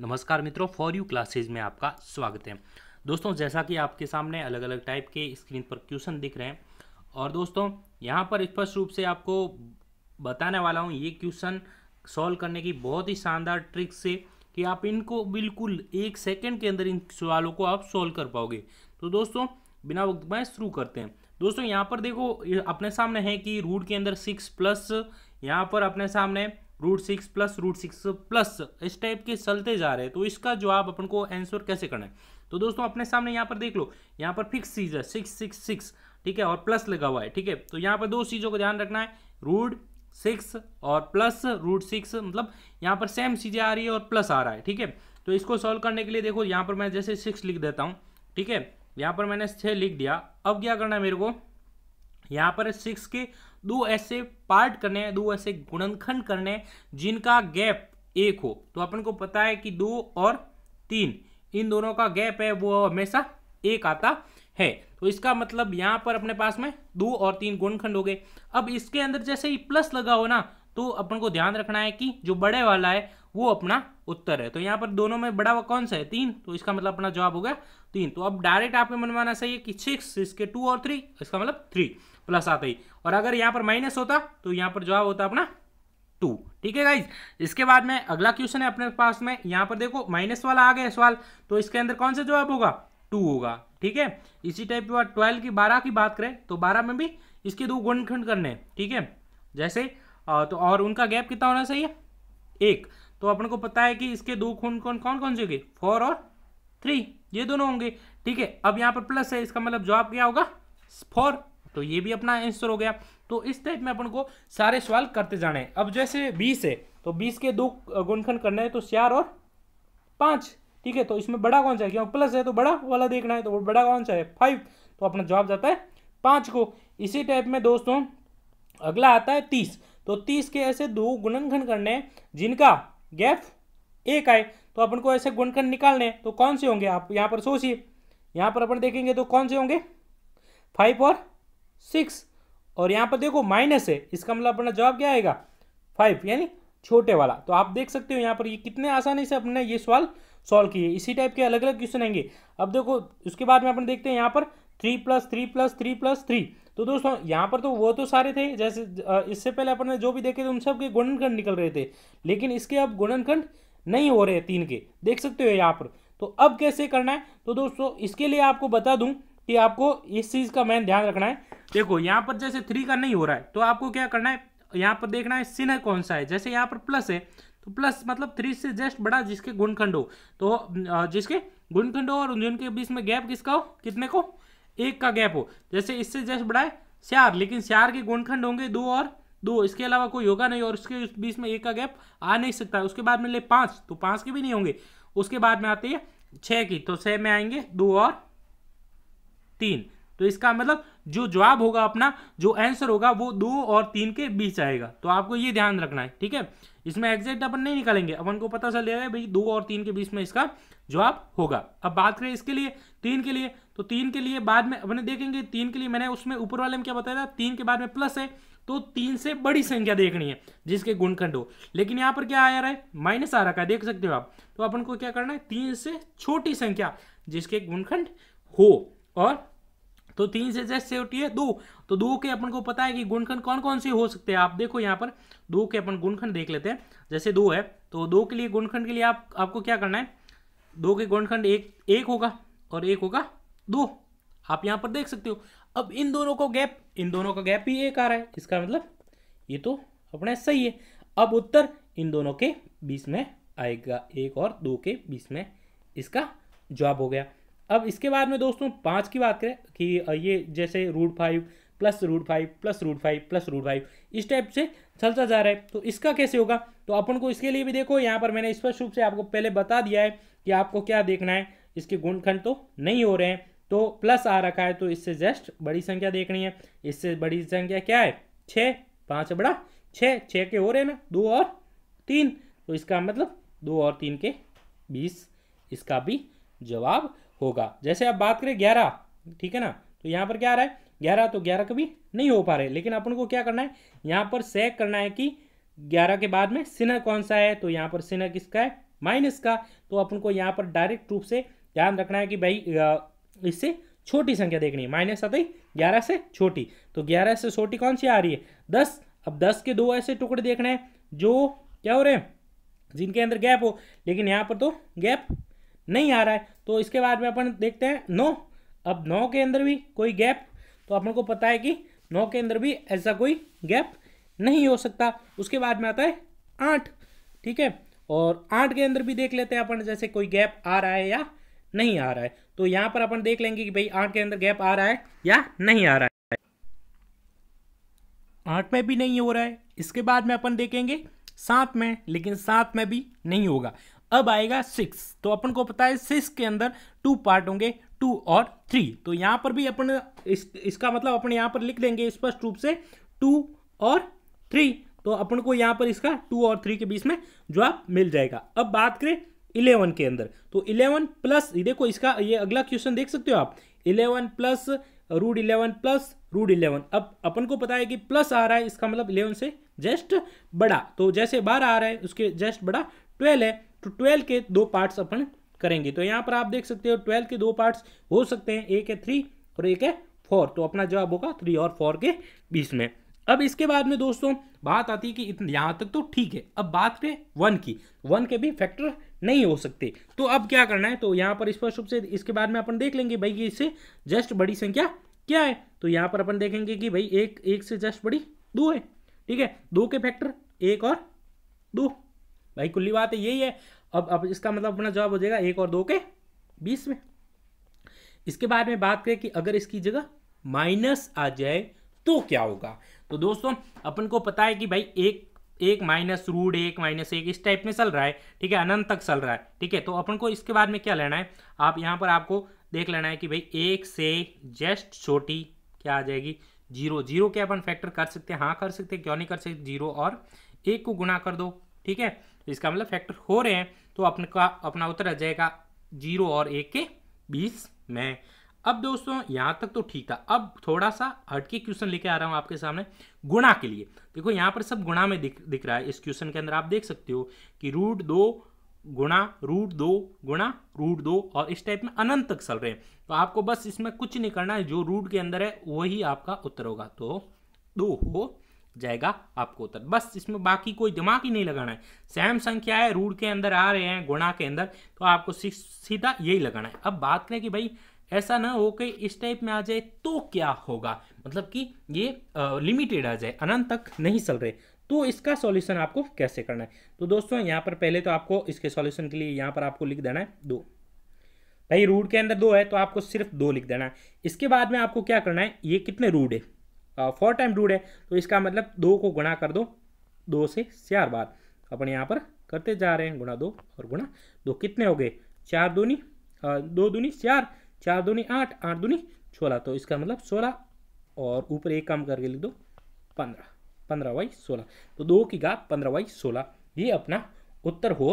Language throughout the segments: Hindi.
नमस्कार मित्रों फॉर यू क्लासेज में आपका स्वागत है दोस्तों जैसा कि आपके सामने अलग अलग टाइप के स्क्रीन पर क्वेश्चन दिख रहे हैं और दोस्तों यहाँ पर स्पष्ट रूप से आपको बताने वाला हूँ ये क्वेश्चन सॉल्व करने की बहुत ही शानदार ट्रिक से कि आप इनको बिल्कुल एक सेकेंड के अंदर इन सवालों को आप सॉल्व कर पाओगे तो दोस्तों बिना वक्त में शुरू करते हैं दोस्तों यहाँ पर देखो अपने सामने है कि रूट के अंदर सिक्स प्लस यहाँ पर अपने सामने root six plus root six plus इस टाइप के चलते जा रहे हैं तो इसका जवाब अपन को आंसर कैसे करना है तो दोस्तों अपने सामने यहाँ पर देख लो यहाँ पर फिक्स चीज़ है सिक्स सिक्स सिक्स ठीक है और प्लस लगा हुआ है ठीक है तो यहाँ पर दो चीज़ों का ध्यान रखना है रूट सिक्स और प्लस रूट सिक्स मतलब यहाँ पर सेम चीज़ें आ रही है और प्लस आ रहा है ठीक है तो इसको सॉल्व करने के लिए देखो यहाँ पर मैं जैसे सिक्स लिख देता हूँ ठीक है यहाँ पर मैंने छः लिख दिया अब क्या करना है मेरे को यहाँ पर सिक्स के दो ऐसे पार्ट करने हैं दो ऐसे गुणनखंड करने हैं जिनका गैप एक हो तो अपन को पता है कि दो और तीन इन दोनों का गैप है वो हमेशा एक आता है तो इसका मतलब यहाँ पर अपने पास में दो और तीन गुणखंड हो गए अब इसके अंदर जैसे ही प्लस लगा हो ना तो अपन को ध्यान रखना है कि जो बड़े वाला है वो अपना उत्तर है तो यहाँ पर दोनों में बड़ा हुआ कौन सा है तीन तो इसका मतलब अपना जवाब हो गया तीन तो अब डायरेक्ट आपके मनवाना चाहिए कि सिक्स इसके टू और थ्री इसका मतलब थ्री प्लस आता ही और अगर यहाँ पर माइनस होता तो यहाँ पर जवाब होता अपना टू ठीक है गाइज इसके बाद में अगला क्वेश्चन है अपने पास में यहाँ पर देखो माइनस वाला आ गया सवाल तो इसके अंदर कौन सा जवाब होगा टू होगा ठीक है इसी टाइप की ट्वेल्व की बारह की बात करें तो बारह में भी इसके दो गुणखंड करने ठीक है जैसे तो और उनका गैप कितना होना चाहिए एक तो अपन को पता है कि इसके दो खून कौन कौन कौन से होंगे फोर और थ्री ये दोनों होंगे ठीक है अब यहाँ पर प्लस है इसका मतलब जवाब क्या होगा फोर तो ये भी अपना आंसर हो गया तो इस टाइप में अपन को सारे सवाल करते जाने हैं अब जैसे बीस है तो बीस के दो गुणखंड करने हैं तो चार और पाँच ठीक है तो इसमें बड़ा कौन सा है क्यों प्लस है तो बड़ा वाला देखना है तो वो बड़ा कौन सा है फाइव तो अपना जवाब जाता है पाँच को इसी टाइप में दोस्तों अगला आता है तीस तो तीस के ऐसे दो गुणनखंड करने हैं जिनका गैप एक आए तो अपन को ऐसे गुणखंड निकालने तो कौन से होंगे आप यहाँ पर सोचिए यहाँ पर अपन देखेंगे तो कौन से होंगे फाइव और सिक्स और यहाँ पर देखो माइनस है इसका मतलब अपना जवाब क्या आएगा फाइव यानी छोटे वाला तो आप देख सकते हो यहाँ पर ये कितने आसानी से अपने ये सवाल सॉल्व किए इसी टाइप के अलग अलग क्वेश्चन आएंगे अब देखो उसके बाद में अपन देखते हैं यहाँ पर three plus three plus three plus three तो दोस्तों यहाँ पर तो वो तो सारे थे जैसे इससे पहले अपन ने जो भी देखे थे उन सब के गुणनखंड निकल रहे थे लेकिन इसके अब गुणनखंड नहीं हो रहे तीन के देख सकते हो यहाँ पर तो अब कैसे करना है तो दोस्तों इसके लिए आपको बता दूँ कि आपको इस चीज़ का मैन ध्यान रखना है देखो यहाँ पर जैसे थ्री का नहीं हो रहा है तो आपको क्या करना है यहाँ पर देखना है सिन्ह कौन सा है जैसे यहाँ पर प्लस है तो प्लस मतलब थ्री से जस्ट बड़ा जिसके गुणखंड हो तो जिसके गुणखंड हो और जिनके बीच में गैप किसका हो कितने को एक का गैप हो जैसे इससे जस्ट बड़ा है चार लेकिन चार के गुणखंड होंगे दो और दो इसके अलावा कोई होगा नहीं और उसके बीच में एक का गैप आ नहीं सकता उसके बाद में ले पाँच तो पाँच के भी नहीं होंगे उसके बाद में आती है छः की तो छः में आएंगे दो और तीन तो इसका मतलब जो जवाब होगा अपना जो आंसर होगा वो दो और तीन के बीच आएगा तो आपको ये ध्यान रखना है ठीक है इसमें एग्जैक्ट अपन नहीं निकालेंगे अपन को पता चल जाएगा भाई दो और तीन के बीच में इसका जवाब होगा अब बात करें इसके लिए तीन के लिए तो तीन के लिए बाद में अपने देखेंगे तीन के लिए मैंने उसमें ऊपर वाले में क्या बताया था तीन के बाद में प्लस है तो तीन से बड़ी संख्या देखनी है जिसके गुणखंड हो लेकिन यहाँ पर क्या आ रहा है माइनस आ रखा है देख सकते हो आप तो अपन को क्या करना है तीन से छोटी संख्या जिसके गुणखंड हो और तो तीन से जैसे से होती है दो तो दो के अपन को पता है कि गुणखंड कौन कौन से हो सकते हैं आप देखो यहाँ पर दो के अपन गुणखंड देख लेते हैं जैसे दो है तो दो के लिए गुणखंड के लिए आप आपको क्या करना है दो के गुणखंड एक एक होगा और एक होगा दो आप यहाँ पर देख सकते हो अब इन दोनों को गैप इन दोनों का गैप ही एक आ रहा है इसका मतलब ये तो अपने सही है अब उत्तर इन दोनों के बीच में आएगा एक और दो के बीच में इसका जवाब हो गया अब इसके बाद में दोस्तों पाँच की बात करें कि ये जैसे root five plus root five plus root five plus root five इस टाइप से चलता जा रहा है तो इसका कैसे होगा तो अपन को इसके लिए भी देखो यहाँ पर मैंने स्पष्ट रूप से आपको पहले बता दिया है कि आपको क्या देखना है इसके गुणखंड तो नहीं हो रहे हैं तो प्लस आ रखा है तो इससे जस्ट बड़ी संख्या देखनी है इससे बड़ी संख्या क्या है छः पाँच बड़ा छः छः के हो रहे हैं ना दो और तीन तो इसका मतलब दो और तीन के बीस इसका भी जवाब होगा जैसे आप बात करें ग्यारह ठीक है ना तो यहाँ पर क्या आ रहा है ग्यारह तो ग्यारह कभी नहीं हो पा रहे लेकिन अपन को क्या करना है यहाँ पर सेक करना है कि ग्यारह के बाद में सिनर कौन सा है तो यहाँ पर सिनर किसका है माइनस का तो अपन को यहाँ पर डायरेक्ट रूप से ध्यान रखना है कि भाई इससे छोटी संख्या देखनी है माइनस आते ही ग्यारह से छोटी तो ग्यारह से छोटी कौन सी आ रही है दस अब दस के दो ऐसे टुकड़े देखना है जो क्या हो रहे हैं जिनके अंदर गैप हो लेकिन यहाँ पर तो गैप नहीं आ रहा है तो इसके बाद में अपन देखते हैं नौ अब नौ के अंदर भी कोई गैप तो अपन को पता है कि नौ के अंदर भी ऐसा कोई गैप नहीं हो सकता उसके बाद में आता है आठ ठीक है और आठ के अंदर भी देख लेते हैं अपन जैसे कोई गैप आ रहा है या नहीं आ रहा है तो यहाँ पर अपन देख लेंगे कि भाई आठ के अंदर गैप आ रहा है या नहीं आ रहा है आठ में भी नहीं हो रहा है इसके बाद में अपन देखेंगे सात में लेकिन सात में भी नहीं होगा अब आएगा सिक्स तो अपन को पता है सिक्स के अंदर टू पार्ट होंगे टू और थ्री तो यहाँ पर भी अपन इस, इसका मतलब अपन यहाँ पर लिख देंगे स्पष्ट रूप से टू और थ्री तो अपन को यहाँ पर इसका टू और थ्री के बीच में जवाब मिल जाएगा अब बात करें इलेवन के अंदर तो इलेवन प्लस देखो इसका ये अगला क्वेश्चन देख सकते हो आप eleven plus root eleven plus root eleven अब अपन को पता है कि प्लस आ रहा है इसका मतलब इलेवन से जस्ट बड़ा तो जैसे बारह आ रहा है उसके जस्ट बड़ा ट्वेल्व है तो ट्वेल्व के दो पार्ट्स अपन करेंगे तो यहाँ पर आप देख सकते हो ट्वेल्व के दो पार्ट्स हो सकते हैं एक है थ्री और एक है फोर तो अपना जवाब होगा थ्री और फोर के बीच में अब इसके बाद में दोस्तों बात आती है कि इतने यहाँ तक तो ठीक है अब बात करें वन की वन के भी फैक्टर नहीं हो सकते तो अब क्या करना है तो यहाँ पर स्पष्ट रूप से इसके बाद में अपन देख लेंगे भाई कि इससे जस्ट बड़ी संख्या क्या है तो यहाँ पर अपन देखेंगे कि भाई एक एक से जस्ट बड़ी दो है ठीक है दो के फैक्टर एक और दो भाई कुल्ली बात है यही है अब अब इसका मतलब अपना जवाब हो जाएगा एक और दो के बीस में इसके बाद में बात करें कि अगर इसकी जगह माइनस आ जाए तो क्या होगा तो दोस्तों अपन को पता है कि भाई एक एक माइनस रूड एक माइनस एक इस टाइप में चल रहा है ठीक है अनंत तक चल रहा है ठीक है तो अपन को इसके बाद में क्या लेना है आप यहाँ पर आपको देख लेना है कि भाई एक से जस्ट छोटी क्या आ जाएगी जीरो जीरो के अपन फैक्टर कर सकते हैं हाँ कर सकते हैं क्यों नहीं कर सकते जीरो और एक को गुणा कर दो ठीक है तो इसका मतलब फैक्टर हो रहे हैं तो अपने का अपना उत्तर आ जाएगा जीरो और एक के बीस में अब दोस्तों यहाँ तक तो ठीक था अब थोड़ा सा हटके क्वेश्चन लेके आ रहा हूँ आपके सामने गुणा के लिए देखो यहाँ पर सब गुणा में दिख दिख रहा है इस क्वेश्चन के अंदर आप देख सकते हो कि रूट दो गुणा रूट दो गुणा रूट दो और इस टाइप में अनंत तक चल रहे हैं तो आपको बस इसमें कुछ नहीं करना है जो रूट के अंदर है वही आपका उत्तर होगा तो दो हो जाएगा आपको उत्तर बस इसमें बाकी कोई दिमाग ही नहीं लगाना है सैम संख्या है रूढ़ के अंदर आ रहे हैं गुणा के अंदर तो आपको सीधा यही लगाना है अब बात करें कि भाई ऐसा ना हो कि इस टाइप में आ जाए तो क्या होगा मतलब कि ये लिमिटेड आ जाए अनंत तक नहीं चल रहे तो इसका सॉल्यूशन आपको कैसे करना है तो दोस्तों यहाँ पर पहले तो आपको इसके सॉल्यूशन के लिए यहाँ पर आपको लिख देना है दो भाई रूट के अंदर दो है तो आपको सिर्फ दो लिख देना है इसके बाद में आपको क्या करना है ये कितने रूट है फोर टाइम डूड है तो इसका मतलब दो को गुणा कर दो दो से चार बार अपन यहाँ पर करते जा रहे हैं गुणा दो और गुणा दो कितने हो गए चार दूनी दो दूनी चार चार दूनी आठ आठ दूनी सोलह तो इसका मतलब सोलह और ऊपर एक काम करके लिख दो पंद्रह पंद्रह बाई सोलह तो दो की घात पंद्रह बाई सोलह ये अपना उत्तर हो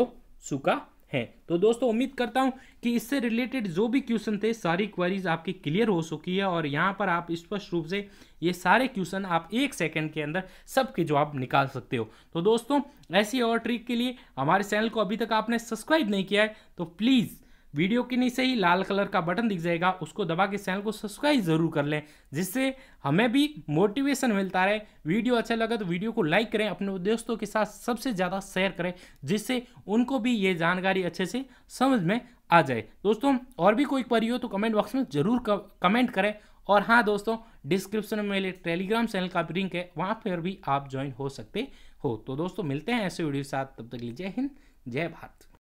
चुका है तो दोस्तों उम्मीद करता हूँ कि इससे रिलेटेड जो भी क्वेश्चन थे सारी क्वारीज आपकी क्लियर हो चुकी है और यहाँ पर आप स्पष्ट रूप से ये सारे क्वेश्चन आप एक सेकंड के अंदर सबके जवाब निकाल सकते हो तो दोस्तों ऐसी और ट्रिक के लिए हमारे चैनल को अभी तक आपने सब्सक्राइब नहीं किया है तो प्लीज़ वीडियो के नीचे ही लाल कलर का बटन दिख जाएगा उसको दबा के चैनल को सब्सक्राइब ज़रूर कर लें जिससे हमें भी मोटिवेशन मिलता रहे वीडियो अच्छा लगा तो वीडियो को लाइक करें अपने दोस्तों के साथ सबसे ज़्यादा शेयर करें जिससे उनको भी ये जानकारी अच्छे से समझ में आ जाए दोस्तों और भी कोई क्वारी हो तो कमेंट बॉक्स में ज़रूर कमेंट करें और हाँ दोस्तों डिस्क्रिप्शन में मेरे टेलीग्राम चैनल का भी लिंक है वहाँ पर भी आप ज्वाइन हो सकते हो तो दोस्तों मिलते हैं ऐसे वीडियो के साथ तब तक लीजिए हिंद जय भारत